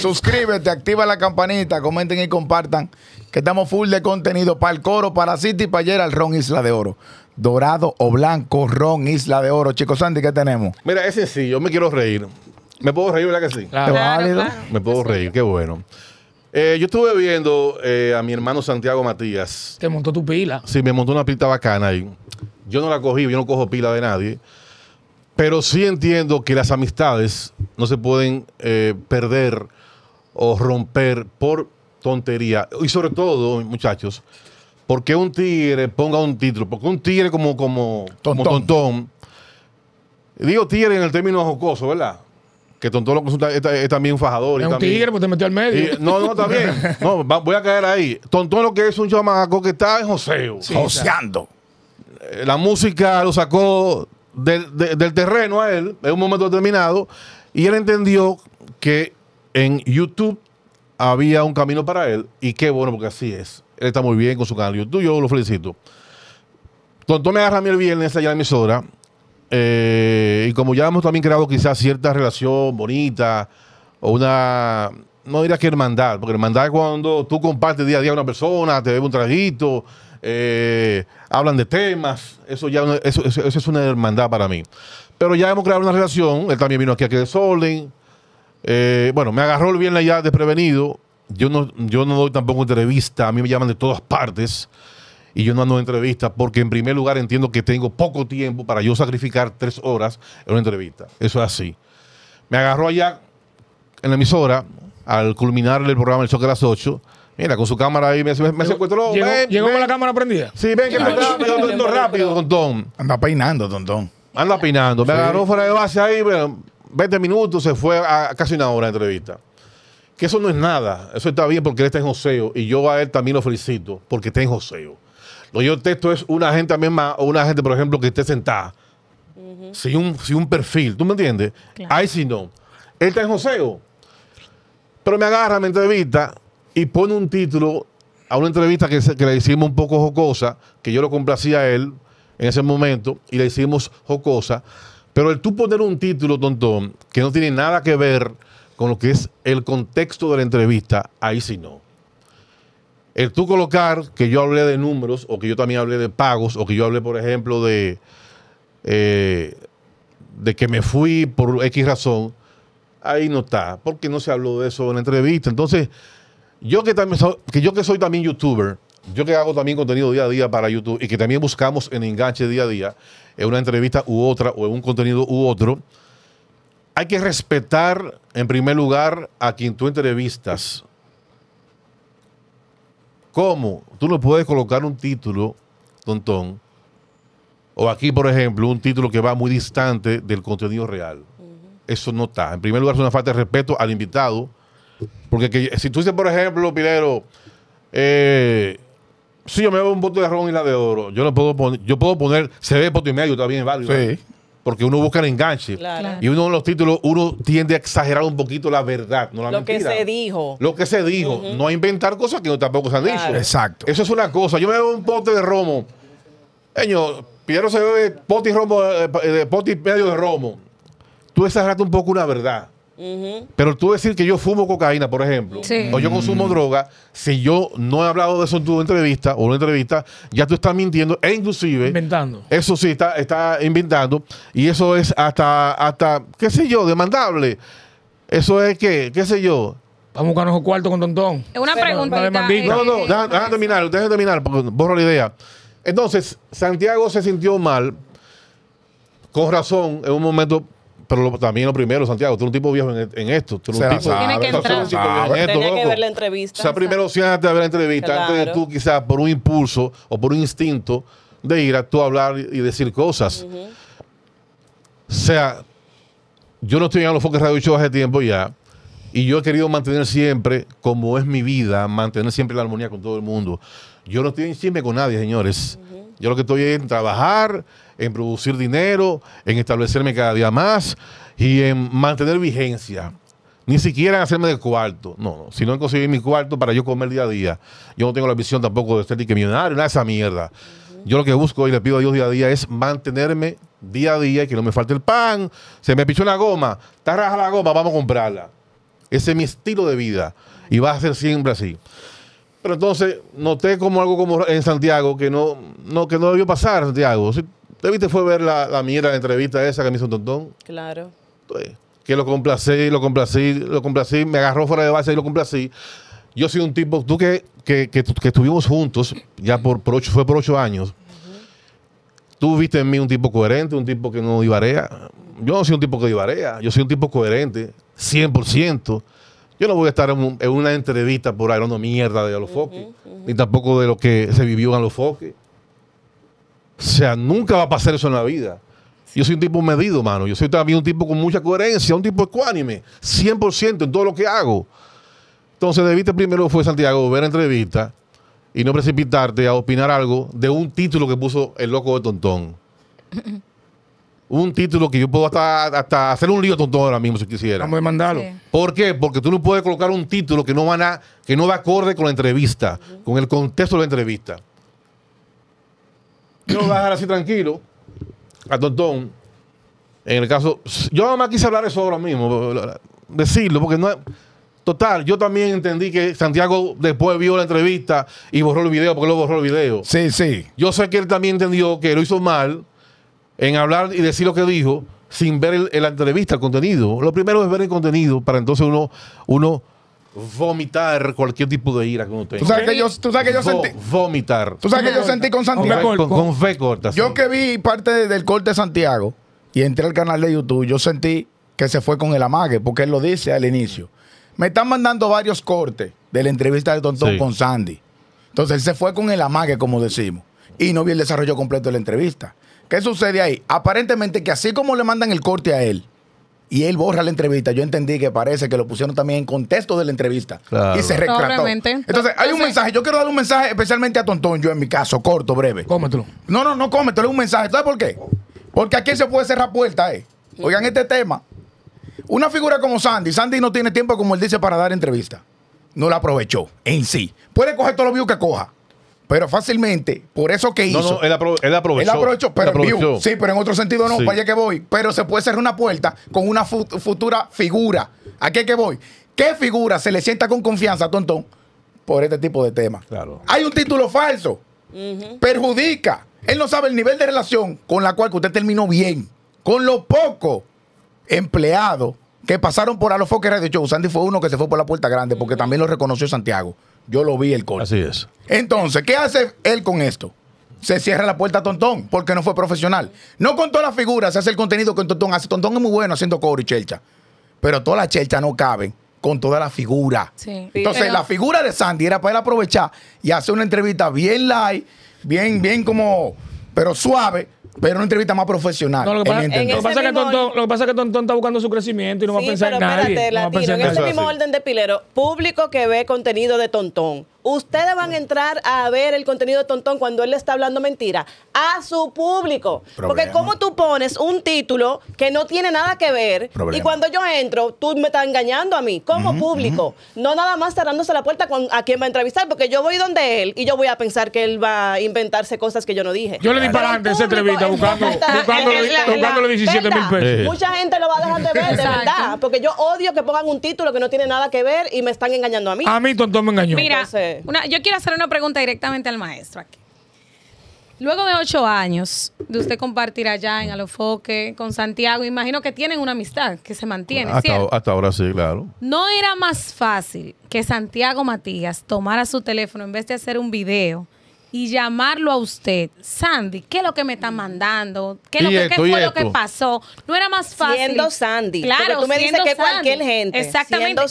Suscríbete, activa la campanita, comenten y compartan. Que estamos full de contenido para el coro, para City y para ayer al Ron Isla de Oro. Dorado o blanco, Ron Isla de Oro. Chicos, Sandy, ¿qué tenemos? Mira, es sencillo, yo me quiero reír. ¿Me puedo reír, verdad que sí? válido? Me puedo reír, qué bueno. Eh, yo estuve viendo eh, a mi hermano Santiago Matías. Te montó tu pila. Sí, me montó una pila bacana ahí. Yo no la cogí, yo no cojo pila de nadie. Pero sí entiendo que las amistades no se pueden eh, perder o romper por tontería. Y sobre todo, muchachos, porque un tigre ponga un título, porque un tigre como, como tontón. digo tigre en el término jocoso, ¿verdad? que Tontón lo consulta es, también un fajador. Es un tigre, pues te metió al medio. no, no, también. no, voy a caer ahí. Tontón lo que es un chamaco que está en joseo. joseando. Eh, la música lo sacó del, del terreno a él en un momento determinado y él entendió que en YouTube había un camino para él y qué bueno porque así es. Él está muy bien con su canal de YouTube, yo lo felicito. tú me agarra a mí el viernes allá en la emisora eh, y como ya hemos también creado quizás cierta relación bonita o una, no diría que hermandad, porque hermandad es cuando tú compartes día a día a una persona, te bebe un traguito, eh, hablan de temas, eso ya es una hermandad para mí. Pero ya hemos creado una relación, él también vino aquí a que desorden. Eh, bueno, me agarró bien la ya desprevenido. Yo no, yo no doy tampoco entrevista, a mí me llaman de todas partes y yo no ando en entrevistas porque en primer lugar entiendo que tengo poco tiempo para yo sacrificar tres horas en una entrevista. Eso es así. Me agarró allá en la emisora al culminar el programa El Choque a las 8. Mira, con su cámara ahí me, me, secuestró. Llegó, con la cámara prendida. Sí, ven que me está rápido, Tontón. Anda peinando, Tontón. Anda peinando. Me agarró fuera de base ahí, pero 20 minutos, se fue a casi una hora de entrevista. Que eso no es nada, eso está bien porque él está en joseo y yo a él también lo felicito porque está en joseo. Lo que yo texto es una gente también más o una gente, por ejemplo, que esté sentada. si sin, un, perfil, ¿tú me entiendes? Ahí sí no. Él está en joseo. Pero me agarra, mi entrevista y pone un título a una entrevista que, que le hicimos un poco jocosa, que yo lo complacía a él en ese momento y le hicimos jocosa. Pero el tú poner un título, tonto, que no tiene nada que ver con lo que es el contexto de la entrevista, ahí sí no. El tú colocar que yo hablé de números, o que yo también hablé de pagos, o que yo hablé, por ejemplo, de, eh, de que me fui por X razón, ahí no está, porque no se habló de eso en la entrevista. Entonces, yo que, también, que yo que soy también youtuber, yo que hago también contenido día a día para YouTube y que también buscamos en enganche día a día, en una entrevista u otra o en un contenido u otro, hay que respetar en primer lugar a quien tú entrevistas. ¿Cómo? Tú no puedes colocar un título, tontón, o aquí, por ejemplo, un título que va muy distante del contenido real. Eso no está. En primer lugar, es una falta de respeto al invitado. Porque si tú dices, por ejemplo, Pilero, eh, si yo me veo un bote de ron y la de oro, yo lo puedo poner, yo puedo poner se ve pote y medio también válido. Sí. Porque uno busca el enganche. Y uno de los títulos, uno tiende a exagerar un poquito la verdad, no la Lo que se dijo. Lo que se dijo. No a inventar cosas que no tampoco se han dicho. Exacto. Eso es una cosa. Yo me veo un pote de romo. Señor, Piero se ve poti, romo, eh, eh medio de romo. Tú exageraste un poco una verdad. Pero tú decir que yo fumo cocaína, por ejemplo, o yo consumo mm. droga, si yo no he hablado de eso en tu entrevista o en una entrevista, ya tú estás mintiendo e inclusive... Inventando. Eso sí, está, está inventando. Y eso es hasta, hasta, qué sé yo, demandable. Eso es qué qué sé yo, Vamos a buscar cuarto con Tontón. Es una pregunta. Eh. No, no, déjame terminar, déjame terminar, porque borro la idea. Entonces, Santiago se sintió mal, con razón, en un momento, pero lo, también lo primero, Santiago, tú eres un tipo viejo en, esto. Tú eres un tipo, que entrar. que ver la entrevista. O sea, primero antes a ver la entrevista antes de tú quizás por un impulso o por un instinto de ir a tú hablar y decir cosas. O sea, yo no estoy en los foques radio hace tiempo ya. Y yo he querido mantener siempre, como es mi vida, mantener siempre la armonía con todo el mundo. Yo no estoy en chisme con nadie, señores. Yo lo que estoy es en trabajar, en producir dinero, en establecerme cada día más y en mantener vigencia. Ni siquiera en hacerme de cuarto, no, no, no en conseguir mi cuarto para yo comer día a día. Yo no tengo la visión tampoco de ser que millonario, nada de esa mierda. Yo lo que busco y le pido a Dios día a día es mantenerme día a día y que no me falte el pan. Se me pichó una goma, está raja la goma, vamos a comprarla. Ese es mi estilo de vida y va a ser siempre así. Pero entonces noté como algo como en Santiago que no, no, que no debió pasar, Santiago. Si te viste fue ver la, la mierda de entrevista esa que me hizo un tontón. Claro. Pues, que lo complací, lo complací, lo complací, me agarró fuera de base y lo complací. Yo soy un tipo, tú que, estuvimos juntos, ya por, fue por ocho años, tú viste en mí un tipo coherente, un tipo que no divarea. Yo no soy un tipo que divarea, yo soy un tipo coherente, 100%. Yo no voy a estar en, una entrevista por no mierda de Alofoque, ni tampoco de lo que se vivió en Alofoque. O sea, nunca va a pasar eso en la vida. Yo soy un tipo medido, mano. Yo soy también un tipo con mucha coherencia, un tipo ecuánime, 100% en todo lo que hago. Entonces, debiste primero fue Santiago ver entrevista y no precipitarte a opinar algo de un título que puso el loco de Tontón. un título que yo puedo hasta, hasta hacer un lío Tontón ahora mismo si quisiera. Vamos a mandarlo. ¿Por qué? Porque tú no puedes colocar un título que no, van a, que no va acorde con la entrevista, con el contexto de la entrevista. Yo lo voy a dejar así tranquilo, a tontón. En el caso, yo nada más quise hablar eso ahora mismo, decirlo, porque no es, Total, yo también entendí que Santiago después vio la entrevista y borró el video, porque lo borró el video. Sí, sí. Yo sé que él también entendió que lo hizo mal, en hablar y decir lo que dijo sin ver la entrevista, el contenido. Lo primero es ver el contenido para entonces uno, uno vomitar cualquier tipo de ira Tú sabes que yo, que yo sentí. Vomitar. Tú sabes que yo sentí con Santiago. Con, fe corta. Yo que vi parte del corte de Santiago y entré al canal de YouTube, yo sentí que se fue con el amague, porque él lo dice al inicio. Me están mandando varios cortes de la entrevista de Tontón con Sandy. Entonces él se fue con el amague, como decimos, y no vi el desarrollo completo de la entrevista. ¿Qué sucede ahí? Aparentemente que así como le mandan el corte a él, y él borra la entrevista. Yo entendí que parece que lo pusieron también en contexto de la entrevista. Y se retrató. Entonces, hay un mensaje. Yo quiero dar un mensaje especialmente a Tontón, yo en mi caso, corto, breve. Cómetelo. No, no, no cómetelo, es un mensaje. ¿Sabes por qué? Porque aquí se puede cerrar puerta, eh. Oigan este tema. Una figura como Sandy, Sandy no tiene tiempo, como él dice, para dar entrevista. No la aprovechó en sí. Puede coger todo lo views que coja pero fácilmente, por eso que hizo. No, él, aprovechó. Él aprovechó, pero sí, pero en otro sentido no, para allá que voy. Pero se puede cerrar una puerta con una futura figura. ¿A qué que voy? ¿Qué figura se le sienta con confianza, tontón, por este tipo de temas? Claro. Hay un título falso. Perjudica. Él no sabe el nivel de relación con la cual que usted terminó bien. Con lo poco empleado que pasaron por Alofoque Radio Show. Sandy fue uno que se fue por la puerta grande, porque también lo reconoció Santiago. Yo lo vi el coro. Así es. Entonces, ¿qué hace él con esto? Se cierra la puerta a Tontón porque no fue profesional. No con todas las figuras, hace el contenido con Tontón hace. Tontón es muy bueno haciendo coro y chelcha. Pero todas las chelchas no caben con toda la figura. Sí. Entonces, la figura de Sandy era para él aprovechar y hacer una entrevista bien light, bien, bien como, pero suave, pero una entrevista más profesional. lo, que pasa, lo, que pasa es que Tontón, está buscando su crecimiento y no va a pensar en nadie. Espérate, en ese mismo orden de pilero, público que ve contenido de Tontón Ustedes van a entrar a ver el contenido de Tontón cuando él le está hablando mentira a su público. Porque como tú pones un título que no tiene nada que ver y cuando yo entro, tú me estás engañando a mí como público. No nada más cerrándose la puerta a quien va a entrevistar, porque yo voy donde él y yo voy a pensar que él va a inventarse cosas que yo no dije. Yo le di para antes esa entrevista buscando, buscando, 17 mil pesos. Mucha gente lo va a dejar de ver, de verdad. Porque yo odio que pongan un título que no tiene nada que ver y me están engañando a mí. A mí Tontón me engañó. Mira, yo quiero hacer una pregunta directamente al maestro aquí. Luego de ocho años de usted compartir allá en Alofoque con Santiago, imagino que tienen una amistad que se mantiene. hasta ahora sí, claro. ¿No era más fácil que Santiago Matías tomara su teléfono en vez de hacer un video? y llamarlo a usted, Sandy, ¿qué es lo que me está mandando? ¿Qué, que, fue lo que pasó? No era más fácil. Siendo Sandy. tú me dices que cualquier gente. Exactamente.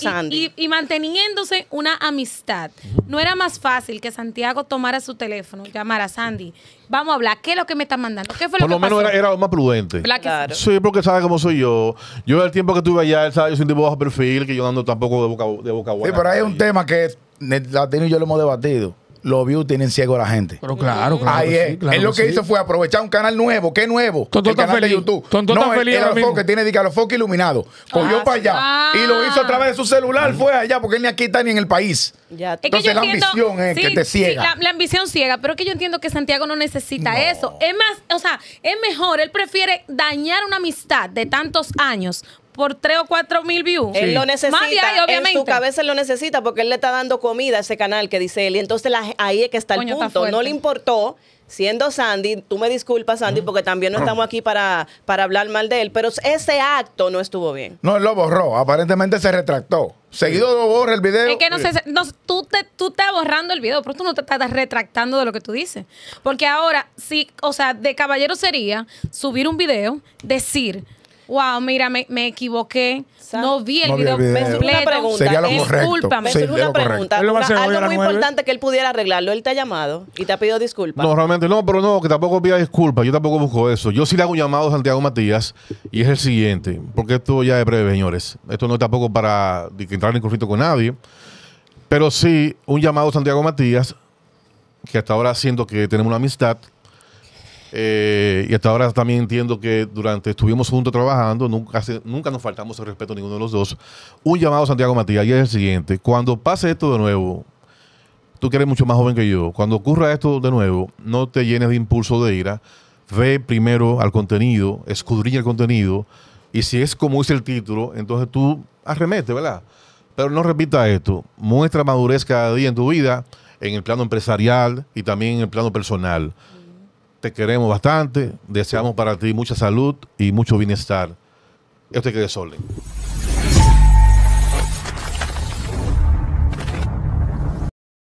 Y, manteniéndose una amistad. No era más fácil que Santiago tomara su teléfono, llamara a Sandy. Vamos a hablar, ¿qué es lo que me está mandando? Por lo menos era, más prudente. Sí, porque sabe cómo soy yo. Yo el tiempo que estuve allá, yo soy bajo perfil, que yo ando tampoco de boca, de boca Sí, pero hay un tema que la y yo lo hemos debatido los views tienen ciego la gente. Pero claro, claro. Ahí es. Sí, claro él lo que, hizo fue aprovechar un canal nuevo. ¿Qué nuevo? Tonto el canal de YouTube. Tonto no, el, feliz el, el que tiene focos iluminado. Cogió ah, para allá ah. y lo hizo a través de su celular. Fue allá porque él ni aquí está ni en el país. Entonces la ambición es que te ciega. La, ambición ciega, pero es que yo entiendo que Santiago no necesita eso. Es más, o sea, es mejor. Él prefiere dañar una amistad de tantos años por 3 o 4 mil views. Él lo necesita. obviamente. En su cabeza él lo necesita porque él le está dando comida a ese canal que dice él. Y entonces ahí es que está el punto. no le importó siendo Sandy, tú me disculpas, Sandy, porque también no estamos aquí para, para hablar mal de él, pero ese acto no estuvo bien. No, él lo borró, aparentemente se retractó. Seguido lo borra el video. Es que no, sé... tú, te, tú estás borrando el video, pero tú no te estás retractando de lo que tú dices. Porque ahora, sí, o sea, de caballero sería subir un video, decir wow, mira, me, equivoqué, no vi el video, Me Una pregunta. Sería lo Discúlpame. una pregunta. algo muy importante que él pudiera arreglarlo. Él te ha llamado y te ha pedido disculpas. No, realmente no, pero no, que tampoco pida disculpas. Yo tampoco busco eso. Yo sí le hago un llamado a Santiago Matías y es el siguiente, porque esto ya es breve, señores. Esto no es tampoco para entrar en conflicto con nadie, pero sí un llamado a Santiago Matías, que hasta ahora siento que tenemos una amistad, eh, y hasta ahora también entiendo que durante estuvimos juntos trabajando, nunca, nunca nos faltamos el respeto a ninguno de los dos. Un llamado a Santiago Matías y es el siguiente. Cuando pase esto de nuevo, tú que eres mucho más joven que yo, cuando ocurra esto de nuevo, no te llenes de impulso de ira. Ve primero al contenido, escudriña el contenido. Y si es como dice el título, entonces tú arremete, ¿verdad? Pero no repita esto. Muestra madurez cada día en tu vida, en el plano empresarial y también en el plano personal queremos bastante, deseamos para ti mucha salud y mucho bienestar. este te quede